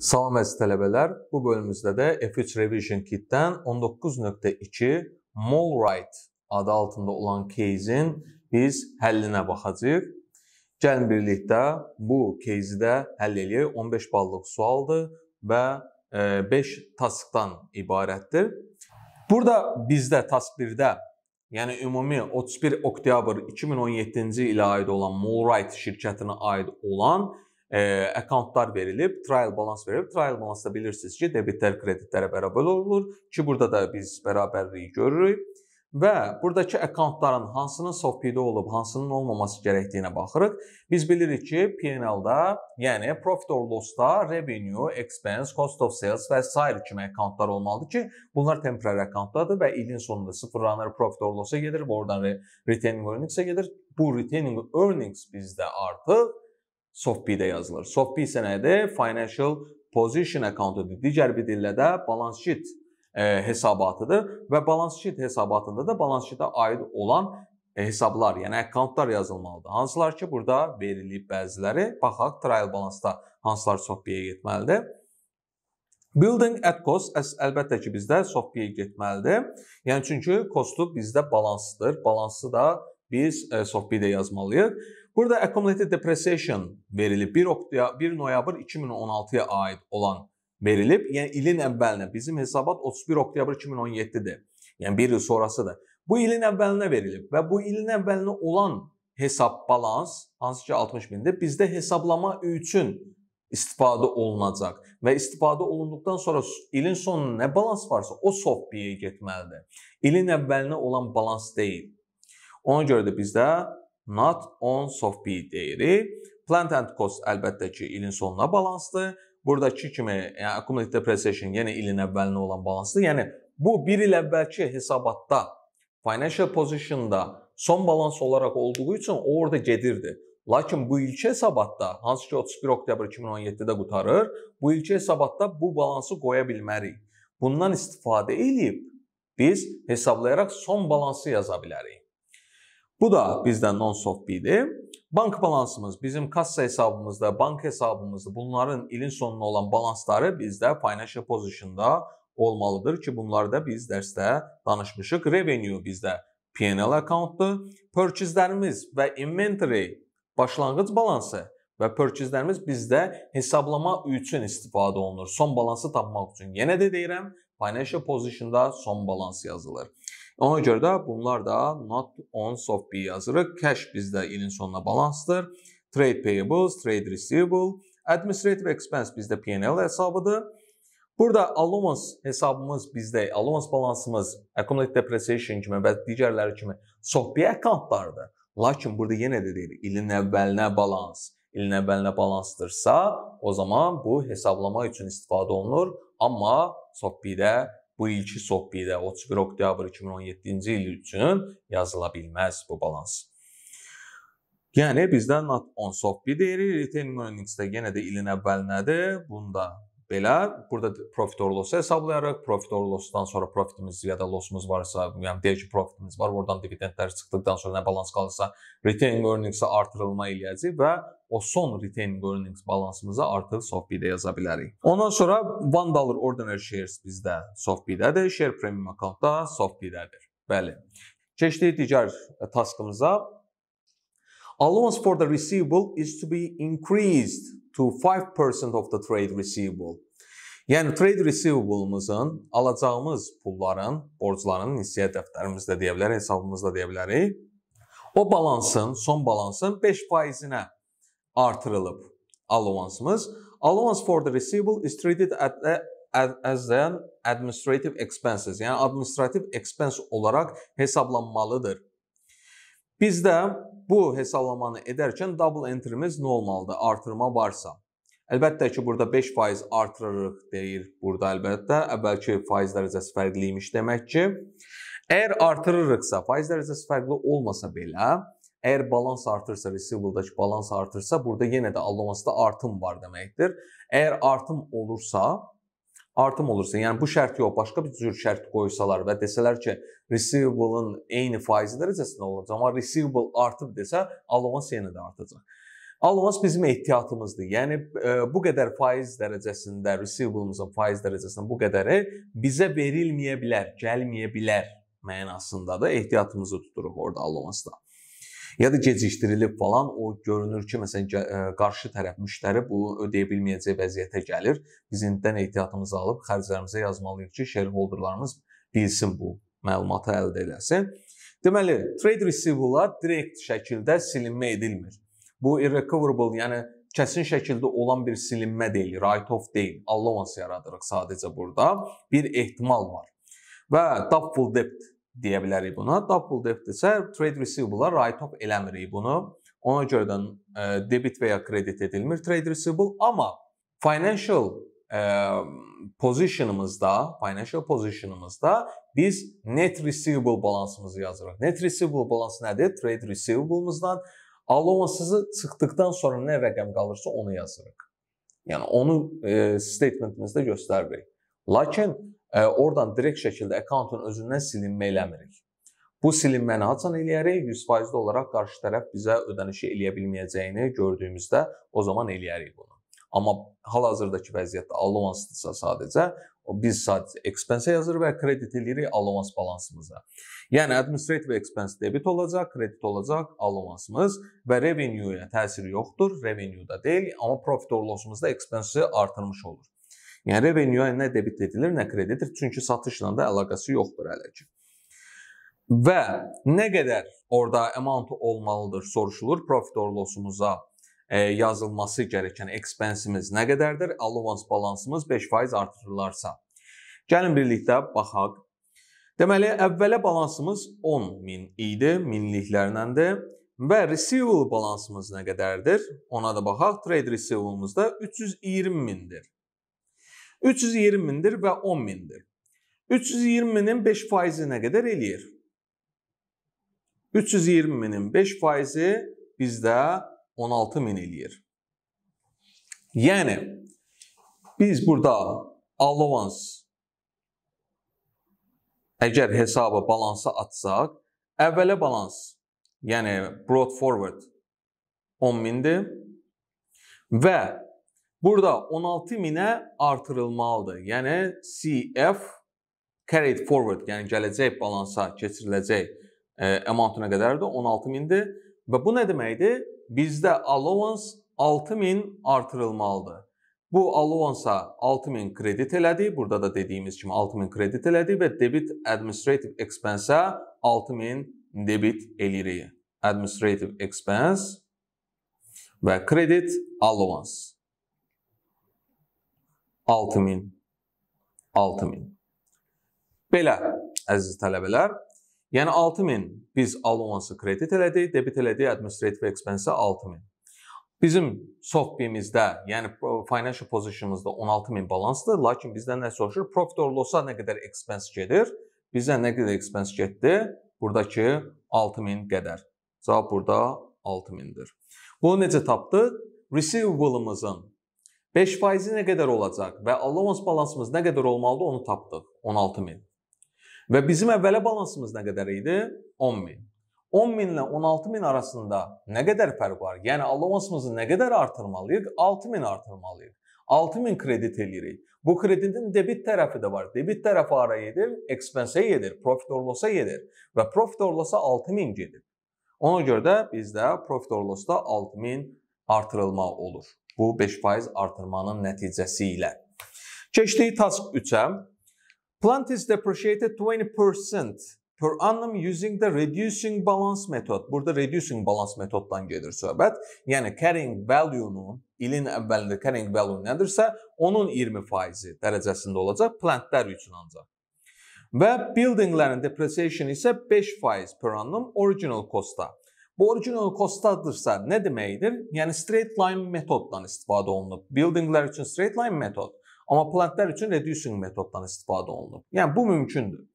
Salam əziz tələbələr, bu bölümümüzdə də F3 Revision Kit-dən 19.2 Molright adı altında olan кейzin biz həllinə baxacağıq. Gəlin birlikdə bu кейzi də həll eləyək. 15 ballıq sualdır və 5 e, taskdan ibarətdir. Burada bizdə task 1-də Yəni ümumi 31 oktyabr 2017-ci ilə aid olan Molright şirkətinə aid olan E, akkauntlar verilib, trial balans verilib. Trial balansda bilirsiniz ki, debitlər, kreditlərə bərabər olur ki, burada da biz bərabərliyi görürük. Və buradakı akkauntların hansının soft-PDO olub, hansının olmaması gərəkdiyinə baxırıq. Biz bilirik ki, P&L-da, yəni profit or loss-da revenue, expense, cost of sales və sair kimi akkauntlar olmalıdır ki, bunlar temporary akkauntlardır və ilin sonunda sıfırlanır, profit or loss-a gedir, oradan retaining earnings-ə gedir. Bu retaining earnings bizdə artıq SOFB-də yazılır. SOFB isə nədir? Financial Position Account-dır. Digər bir dillə də balans sheet e, hesabatıdır və balans sheet hesabatında da balans sheetə aid olan e, hesablar, yəni akkauntlar yazılmalıdır. Hansılar ki, burada verilib bəziləri. Baxaq trial balansda hansılar SOFB-yə getməlidir. Building at cost əs əlbəttə ki, bizdə SOFB-yə getməlidir. Yəni çünki costu bizdə balansdır. Balansı da biz e, SOFB-də yazmalıyıq. Burada Accumulated Depreciation verilib. 1, oktuya, 1 noyabr 2016-ya aid olan verilib. Yəni ilin əvvəlinə. Bizim hesabat 31 oktyabr 2017-dir. Yəni 1 il sonrasıdır. Bu ilin əvvəlinə verilib və bu ilin əvvəlinə olan hesab balans hansı ki 60 mindir. Bizdə hesablama üçün istifadə olunacaq və istifadə olunduqdan sonra ilin sonunda nə balans varsa o SOFB-yə e getməlidir. İlin əvvəlinə olan balans deyil. Ona görə də bizdə not on soft B dəyeri. Plant and cost əlbəttə ki, ilin sonuna balansdır. Buradakı kimi, yəni accumulated depreciation yenə ilin əvvəlinə olan balansdır. Yəni bu 1 il əvvəlki hesabatda financial positionda son balans olaraq olduğu üçün o orada gedirdi. Lakin bu ilki hesabatda, hansı ki 31 oktyabr 2017-də qutarır, bu ilki hesabatda bu balansı qoya bilmərik. Bundan istifadə edib biz hesablayaraq son balansı yaza bilərik. Bu da bizdə non-soft-bidir. Bank balansımız bizim kassa hesabımızda, bank hesabımızda bunların ilin sonuna olan balansları bizdə financial positionda olmalıdır ki, bunları da biz dərsdə danışmışıq. Revenue bizdə P&L accountdur. Purchase-lərimiz və inventory başlanğıc balansı və purchase-lərimiz bizdə hesablama üçün istifadə olunur. Son balansı tapmaq üçün. Yenə də deyirəm, financial positionda son balans yazılır. Ona görə də bunlar da not on soft B yazırıq. Cash bizdə ilin sonuna balansdır. Trade payables, trade receivable, administrative expense bizdə P&L hesabıdır. Burada allowance hesabımız bizdə, allowance balansımız accumulated depreciation kimi və digərləri kimi sohbi akkauntlardır. Lakin burada yenə də deyirik, ilin əvvəlinə balans, ilin əvvəlinə balansdırsa, o zaman bu hesablama üçün istifadə olunur, amma sohbidə bu ilki sopbidə 31 oktyabr 2017-ci il üçün yazıla bilməz bu balans. Yəni bizdə not on sopbi deyirik, return earnings də yenə də ilin əvvəlinədir. Bunda belə burada profit or loss hesablayarıq. Profit or lossdan sonra profitimiz ya da lossumuz varsa, yəni deyək ki, profitimiz var, oradan dividendlər çıxdıqdan sonra nə balans qalırsa, retained earnings-ə artırılma eləyəcək və o son retained earnings balansımıza artıq SoftBit-də yaza bilərik. Ondan sonra 1 dollar ordinary shares bizdə SoftBit-dədir, share premium akkauntda SoftBit-dədir. Bəli. Keçdik digər e, taskımıza. Allowance for the receivable is to be increased to 5% of the trade receivable. Yəni trade receivable-mızın alacağımız pulların, borcların insiyə dəftərimizdə deyə bilərik, hesabımızda deyə bilərik. O balansın, son balansın 5%-inə artırılıb allowansımız. Allowance for the receivable is treated at the as an administrative expenses, yəni administrativ expense olaraq hesablanmalıdır. Bizdə bu hesablamanı edərkən double entry-miz nə olmalıdır? Artırma varsa. Əlbəttə ki, burada 5% artırırıq deyir. Burada əlbəttə əvvəlki faiz dərəcəsi fərqli imiş demək ki, əgər artırırıqsa, faiz dərəcəsi fərqli olmasa belə, əgər balans artırsa, receivable-dakı balans artırsa, burada yenə də alınmasında artım var deməkdir. Əgər artım olursa, artım olursa, yəni bu şərt yox, başqa bir cür şərt qoysalar və desələr ki, receivable-ın eyni faizi dərəcəsində olacaq, amma receivable artıb desə, allowance yenə də artacaq. Allowance bizim ehtiyatımızdır. Yəni e, bu qədər faiz dərəcəsində receivable-ımızın faiz dərəcəsində bu qədəri bizə verilməyə bilər, gəlməyə bilər mənasındadır. Ehtiyatımızı tuturuq orada allowance-da ya da gecikdirilib falan o görünür ki, məsələn e, qarşı tərəf müştəri bu ödəyə bilməyəcək vəziyyətə gəlir. Biz indidən ehtiyatımızı alıb xərclərimizə yazmalıyıq ki, shareholderlarımız bilsin bu məlumatı əldə eləsin. Deməli, trade receivable-lar direkt şəkildə silinmə edilmir. Bu irrecoverable, yəni kəsin şəkildə olan bir silinmə deyil, write-off deyil. Allowance yaradırıq sadəcə burada. Bir ehtimal var. Və doubtful debt deyə bilərik buna. Double debtdirsə trade receivable-a write off eləmirik bunu. Ona görə də e, debit və ya kredit edilmir trade receivable, amma financial e, positionımızda, financial positionımızda biz net receivable balansımızı yazırıq. Net receivable balansı nədir? Trade receivable-mızdan allowansınızı çıxdıqdan sonra nə rəqəm qalırsa onu yazırıq. Yəni onu e, statementimizdə göstəririk. Lakin oradan direkt şəkildə akkauntun özündən silinmə eləmirik. Bu silinməni haçan eləyərik, 100% olaraq qarşı tərəf bizə ödənişi eləyə bilməyəcəyini gördüyümüzdə o zaman eləyərik bunu. Amma hal-hazırdakı vəziyyətdə allowansdırsa sadəcə biz sadəcə expense yazırıq və kredit eləyirik allowans balansımıza. Yəni administrative expense debit olacaq, kredit olacaq allowansımız və revenue-yə təsiri yoxdur, revenue-da deyil, amma profit or loss-umuzda expense artırmış olur. Yəni revenue nə debit edilir, nə kredidir, çünki satışla da əlaqəsi yoxdur hələ ki. Və nə qədər orada amount olmalıdır soruşulur profit or lossumuza e, yazılması gərəkən expenseimiz nə qədərdir? Allowance balansımız 5% artırılarsa. Gəlin birlikdə baxaq. Deməli, əvvələ balansımız 10 min idi, minliklərləndir. Və receivable balansımız nə qədərdir? Ona da baxaq. Trade receivable-mız da 320 mindir. 320 mindir və 10 mindir. 320 minin 5 faizi nə qədər eləyir? 320 minin 5 faizi bizdə 16 min eləyir. Yəni, biz burada allowance əgər hesabı balansa atsaq, əvvələ balans, yəni broad forward 10 mindir və burada 16.000-ə artırılmalıdır. Yəni CF carried forward, yəni gələcək balansa keçiriləcək ə, e, amountuna qədərdir 16000-dir və bu nə deməkdir? Bizdə allowance 6000 artırılmalıdır. Bu allowance'a 6000 kredit elədi. Burada da dediyimiz kimi 6000 kredit elədi və debit administrative expense-ə 6000 debit eləyirik. Administrative expense və kredit allowance. 6000, 6000. Belə, əziz tələbələr, yəni 6000 biz allowance kredit elədik, debit elədik, administrative expense 6000. Bizim softbimizdə, yəni financial positionımızda 16000 balansdır, lakin bizdən nə soruşur? Profit or loss-a nə qədər expense gedir? Bizə nə qədər expense getdi? Buradakı 6000 qədər. Cavab burada 6000-dir. Bunu necə tapdıq? Receivable-ımızın 5 faizi nə qədər olacaq və allowance balansımız nə qədər olmalıdır onu tapdıq. 16 min. Və bizim əvvələ balansımız nə qədər idi? 10 min. 10 min ilə 16 min arasında nə qədər fərq var? Yəni allowansımızı nə qədər artırmalıyıq? 6 min artırmalıyıq. 6 min kredit eləyirik. Bu kreditin debit tərəfi də var. Debit tərəfi hara gedir? Expense-ə gedir, profit or loss-a gedir və profit or loss-a 6000 gedir. Ona görə də bizdə profit or loss-da 6000 artırılma olur bu 5% artırmanın nəticəsi ilə. Keçdik task 3-ə. Plant is depreciated 20% per annum using the reducing balance method. Burada reducing balance metoddan gedir söhbət. Yəni carrying value-nu ilin əvvəlində carrying value nədirsə, onun 20% dərəcəsində olacaq plantlər üçün ancaq. Və buildinglərin depreciation isə 5% per annum original costa. Bu original cost'tadırsa ne demektir? Yani straight line metoddan istifade olunub. Buildinglər üçün straight line metod, ama plantlar üçün reducing metoddan istifade olunub. Yani bu mümkündür.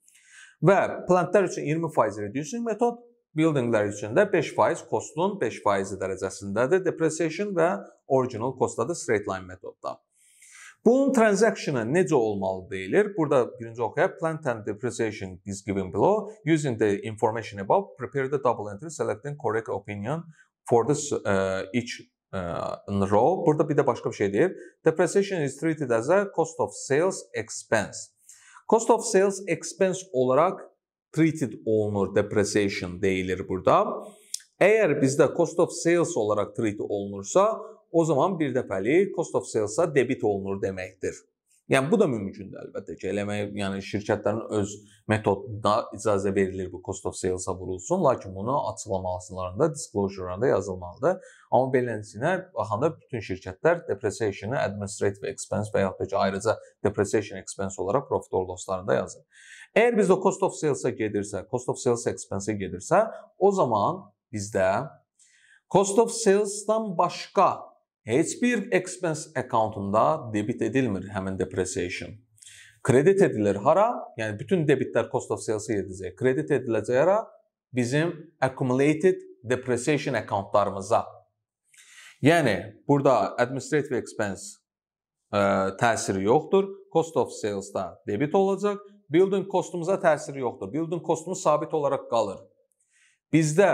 Ve plantlar üçün 20% reducing metod, buildinglər üçün də 5% costun 5% dərəcəsindədir depreciation ve original costda straight line metodda. Boolean transaction'a necə olmalı deyilir? Burada birinci oxuyaq. Plant and depreciation is given below. Using the information above, prepare the double entry selecting correct opinion for this uh, each uh, row. Burada bir de başka bir şey deyir. Depreciation is treated as a cost of sales expense. Cost of sales expense olarak treated olunur, depreciation deyilir burada. Əgər bizdə cost of sales olarak treated olunursa, o zaman bir de cost of sales'a debit olunur deməkdir. Yəni bu da mümkündür əlbəttə ki, eləmə, yəni şirkətlərin öz metoduna icazə verilir bu cost of sales'a vurulsun, lakin bunu açıqlamasında, disclosure-ında yazılmalıdır. Amma beləsinə baxanda bütün şirkətlər depreciation administrative expense və yaxud da ki, ayrıca depreciation expense olaraq profit or loss-larında yazır. Əgər biz o cost of sales-a gedirsə, cost of sales expense-ə gedirsə, o zaman bizdə cost of salesdan dan başqa heç bir expense accountunda debit edilmir həmin depreciation. Kredit edilir hara? Yəni bütün debitlər cost of sales edəcək. Kredit ediləcək hara? Bizim accumulated depreciation accountlarımıza. Yəni burada administrative expense ə, e, təsiri yoxdur. Cost of sales-da debit olacaq. Building costumuza təsiri yoxdur. Building costumuz sabit olaraq qalır. Bizdə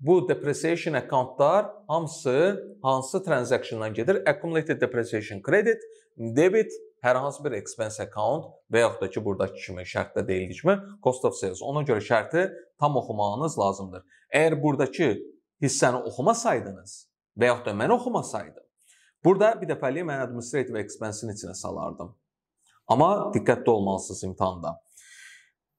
Bu depreciation accountlar hamısı hansı transactiondan gedir? Accumulated depreciation credit, debit, hər hansı bir expense account və yaxud da ki, buradakı kimi şərtdə deyildi kimi cost of sales. Ona görə şərti tam oxumağınız lazımdır. Əgər buradakı hissəni oxumasaydınız və yaxud da mən oxumasaydım, burada bir dəfəlik mən administrative expense-in içinə salardım. Amma diqqətli olmalısınız imtahanda.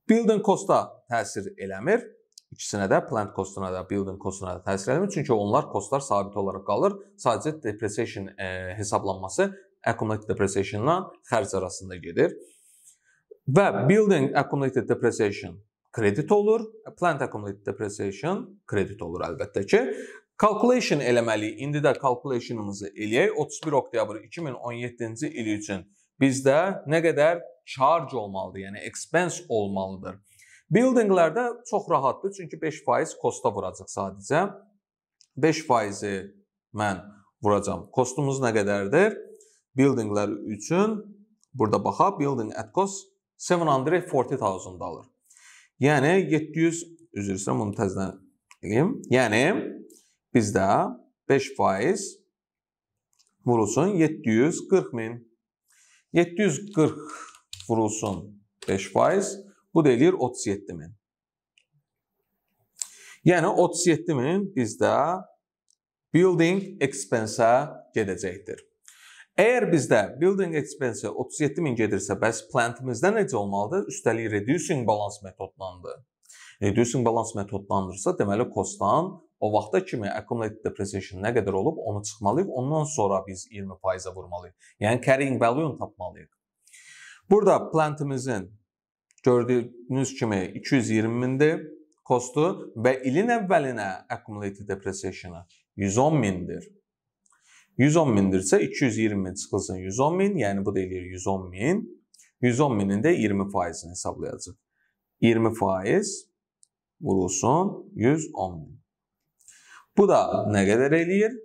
Building cost-a təsir eləmir. İkisinə də plant costuna da, building costuna da təsir eləmir. Çünki onlar costlar sabit olaraq qalır. Sadəcə depreciation e, hesablanması accumulated depreciation-la xərc arasında gedir. Və building accumulated depreciation kredit olur, plant accumulated depreciation kredit olur əlbəttə ki. Calculation eləməliyik. İndi də calculationımızı eləyək. 31 oktyabr 2017-ci il üçün bizdə nə qədər charge olmalıdır, yəni expense olmalıdır. Buildinglərdə çox rahatdır, çünki 5% kosta vuracaq sadəcə. 5%-i mən vuracam. Kostumuz nə qədərdir? Buildinglər üçün burada baxa building at cost 740,000 dollar. Yəni 700 üzr istəyirəm bunu təzədən eləyim. Yəni bizdə 5% vurulsun 740 min. 740 vurulsun 5%. Bu da eləyir 37 min. Yəni 37 min bizdə building expense-ə gedəcəkdir. Əgər bizdə building expense 37 min gedirsə, bəs plantimizdə necə olmalıdır? Üstəlik reducing balance metodlandı. Reducing balance metodlandırsa, deməli costdan o vaxta kimi accumulated depreciation nə qədər olub, onu çıxmalıyıq. Ondan sonra biz 20%-ə vurmalıyıq. Yəni carrying value-nu tapmalıyıq. Burada plantimizin Gördüyünüz kimi 220.000-dir kostu və ilin əvvəlinə accumulated depreciation-ı 110 mindir. 110 mindirsə 220 min çıxılsın 110 min, yəni bu da eləyir 110 min. 110 minin də 20 faizini hesablayacaq. 20 faiz vurulsun 110 min. Bu da nə qədər eləyir?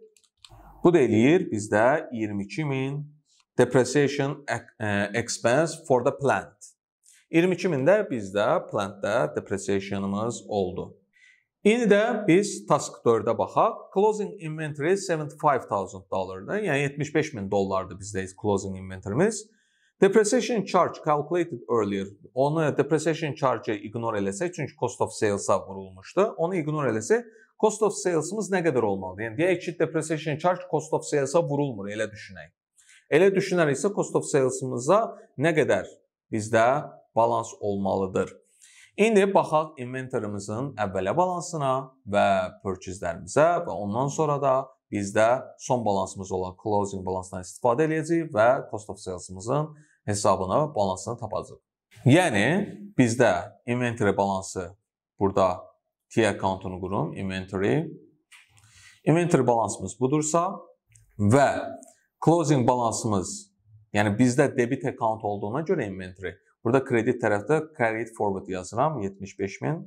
Bu da eləyir bizdə 22 min depreciation e, expense for the plant. 22.000-də bizdə plant-də depreciation-ımız oldu. İndi də biz task 4-ə baxaq. Closing inventory 75.000 dollardır. Yəni 75.000 dollardır bizdəyiz closing inventoryimiz. Depreciation charge calculated earlier. Onu depreciation charge-ı ignore eləsək, çünki cost of sales-a vurulmuşdu. Onu ignore eləsək, cost of sales-ımız nə qədər olmalıdır? Yəni deyək ki, depreciation charge cost of sales-a vurulmur, elə düşünək. Elə düşünəriksə cost of sales-ımıza nə qədər bizdə balans olmalıdır. İndi baxaq inventarımızın əvvələ balansına və purchase-lərimizə və ondan sonra da biz də son balansımız olan closing balansdan istifadə edəcəyik və cost of sales-ımızın hesabına balansını tapacağıq. Yəni bizdə inventory balansı burada T accountunu qurum, inventory. Inventory balansımız budursa və closing balansımız, yəni bizdə debit account olduğuna görə inventory Burada kredit tərəfdə credit forward yazıram 75000.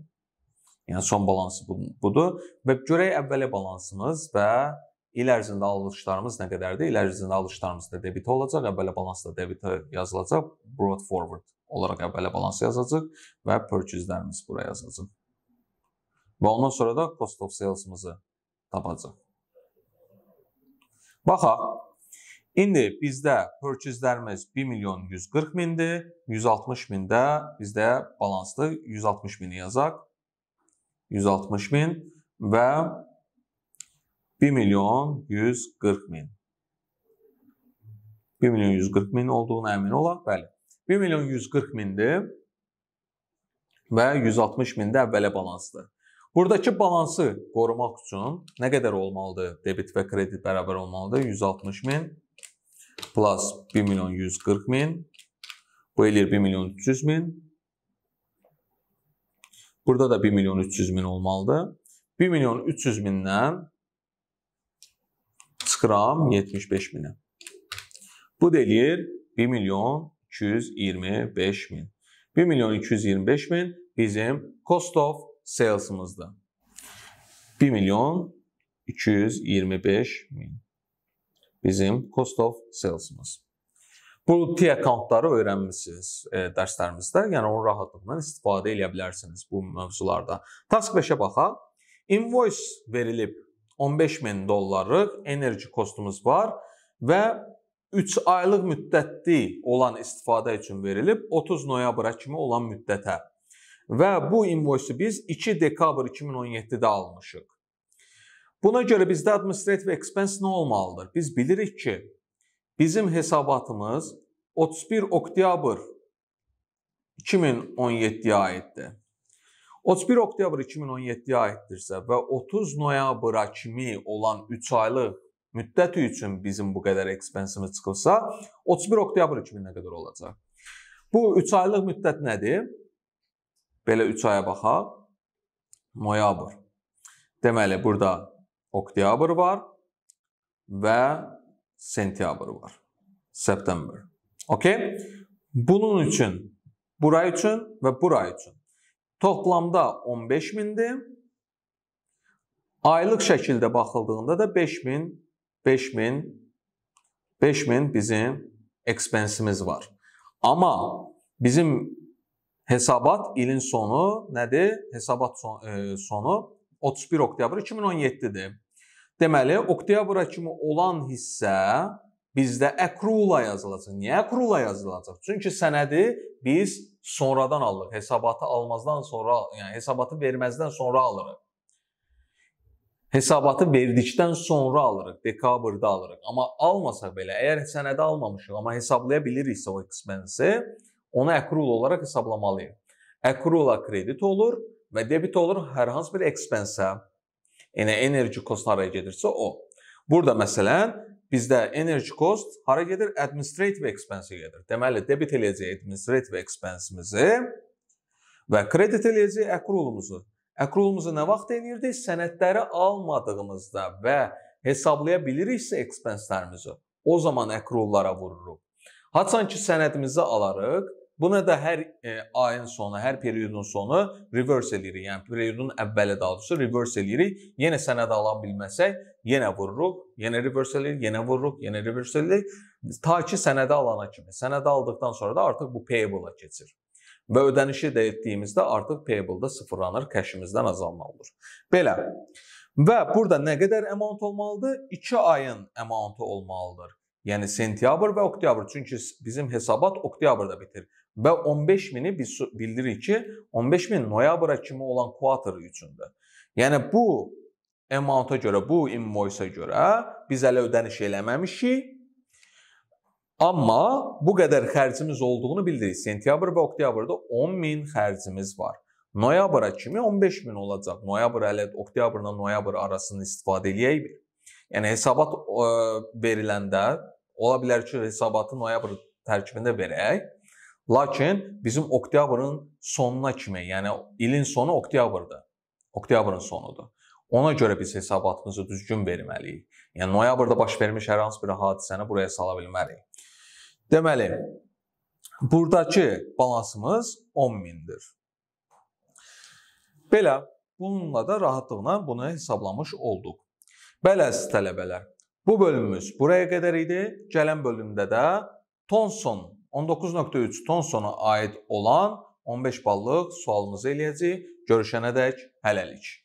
Yəni son balansı budur və görək əvvəli balansımız və il ərzində alışlarımız nə qədərdir? İl ərzində alışlarımız da debitə olacaq, əvvəli balans da debitə yazılacaq. Brought forward olaraq əvvəli balansı yazacaq və purchase-lərimiz bura yazacaq. Və ondan sonra da cost of sales-ımızı tapacaq. Baxaq, İndi bizdə purchase-lərimiz 1 milyon 140 mindir. 160 mində bizdə balanslı 160 mini yazaq. 160 min və 1 milyon 140 min. 1 milyon 140 min olduğuna əmin olaq, bəli. 1 milyon 140 mindir və 160 mində əvvələ balansdır. Buradakı balansı qorumaq üçün nə qədər olmalıdır? Debit və kredit bərabər olmalıdır. 160 min plus 1 milyon 140 bin. Bu gelir 1 milyon 300 bin. Burada da 1 milyon 300 bin olmalıdır. 1 milyon 300 bindən çıxıram 75 minə. Bu deyilir 1 milyon 225 min. 1 milyon 225 min bizim cost of sales'ımızdır. 1 milyon 225 min. bizim cost of sales-ımız. Bu T accountları öyrənmisiniz e, dərslərimizdə, yəni onun rahatlığından istifadə edə bilərsiniz bu mövzularda. Task 5-ə baxaq. Invoice verilib 15000 dollarlıq enerji kostumuz var və 3 aylıq müddətli olan istifadə üçün verilib 30 noyabra kimi olan müddətə. Və bu invoice-i biz 2 dekabr 2017-də almışıq. Buna görə bizdə administrative expense nə olmalıdır? Biz bilirik ki, bizim hesabatımız 31 oktyabr 2017-yə aiddir. 31 oktyabr 2017-yə aiddirsə və 30 noyabra kimi olan 3 aylıq müddəti üçün bizim bu qədər ekspensimiz çıxılsa, 31 oktyabr 2000-ə qədər olacaq. Bu 3 aylıq müddət nədir? Belə 3 aya baxaq. Noyabr. Deməli, burada oktyabr var və sentyabr var. September. Okay? Bunun üçün, bura üçün və bura üçün toplamda 15 mindir. Aylıq şəkildə baxıldığında da 5000, 5000, 5000 bizim ekspensimiz var. Amma bizim hesabat ilin sonu nədir? Hesabat e, sonu 31 oktyabr 2017-dir. Deməli, oktyabra kimi olan hissə bizdə əkrula yazılacaq. Niyə əkrula yazılacaq? Çünki sənədi biz sonradan alırıq. Hesabatı almazdan sonra, yəni hesabatı verməzdən sonra alırıq. Hesabatı verdikdən sonra alırıq, dekabrda alırıq. Amma almasaq belə, əgər sənədi almamışıq, amma hesablaya biliriksə o expense, onu əkrul olaraq hesablamalıyıq. Əkrula kredit olur və debit olur hər hansı bir ekspensə, yəni enerji kost hara gedirsə o. Burada məsələn bizdə enerji kost hara gedir? Administrative expense e gedir. Deməli debit eləyəcək administrative expense-imizi və kredit eləyəcək əkrulumuzu. Əkrulumuzu nə vaxt eləyirdik? Sənədləri almadığımızda və hesablaya biliriksə ekspenslərimizi, o zaman əkrullara vururuq. Haçan ki sənədimizi alarıq, Buna da hər e, ayın sonu, hər periodun sonu reverse eləyirik. Yəni periodun əvvəli daha doğrusu reverse eləyirik. Yenə sənəd ala bilməsək, yenə vururuq, yenə reverse eləyirik, yenə vururuq, yenə reverse eləyirik ta ki sənədi alana kimi. Sənədi aldıqdan sonra da artıq bu payable-a keçir. Və ödənişi də etdiyimizdə artıq payable-da sıfırlanır, kəşimizdən azalma olur. Belə. Və burada nə qədər amount olmalıdır? 2 ayın amountu olmalıdır. Yəni sentyabr və oktyabr. Çünki bizim hesabat oktyabrda bitir və 15 mini biz bildirik ki, 15 min noyabra kimi olan quarter üçündür. Yəni bu amount-a görə, bu invoice-a görə biz hələ ödəniş eləməmişik. Amma bu qədər xərcimiz olduğunu bildirik. Sentyabr və oktyabrda 10 min xərcimiz var. Noyabra kimi 15 min olacaq. Noyabr hələ oktyabrla noyabr arasını istifadə eləyək. Yəni hesabat ə, e, veriləndə ola bilər ki, hesabatı noyabr tərkibində verək. Lakin bizim oktyabrın sonuna kimi, yəni ilin sonu oktyabrdır. Oktyabrın sonudur. Ona görə biz hesabatımızı düzgün verməliyik. Yəni noyabrda baş vermiş hər hansı bir hadisəni buraya sala bilmərik. Deməli, burdakı balansımız 10 mindir. Belə bununla da rahatlıqla bunu hesablamış olduq. Bəli əziz tələbələr, bu bölümümüz buraya qədər idi. Gələn bölümdə də Thomson 19.3 ton sona aid olan 15 ballıq sualımızı eləyəcəyik. Görüşənədək hələlik.